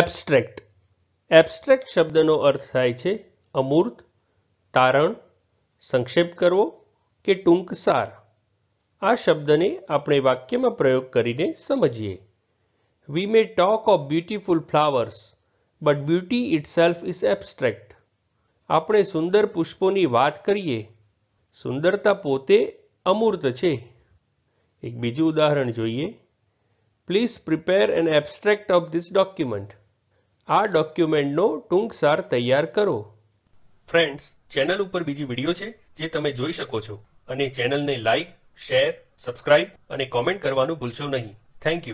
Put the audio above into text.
abstract abstract શબ્દનો અર્થ થાય છે અમૂર્ત તારણ સંક્ષેપ કરવો કે ટૂંક સાર આ શબ્દને આપણે વાક્યમાં પ્રયોગ કરીને સમજીએ we may talk of beautiful flowers but beauty itself is abstract આપણે સુંદર પુષ્પોની વાત કરીએ સુંદરતા પોતે અમૂર્ત છે એક બીજું ઉદાહરણ જોઈએ please prepare an abstract of this document આ ડોક્યુમેન્ટનો ટૂંકસાર તૈયાર કરો ફ્રેન્ડ્સ ચેનલ ઉપર બીજી વિડીયો છે જે તમે જોઈ શકો છો અને ચેનલને લાઈક શેર સબસ્ક્રાઇબ અને કોમેન્ટ કરવાનું ભૂલશો નહીં થેન્ક યુ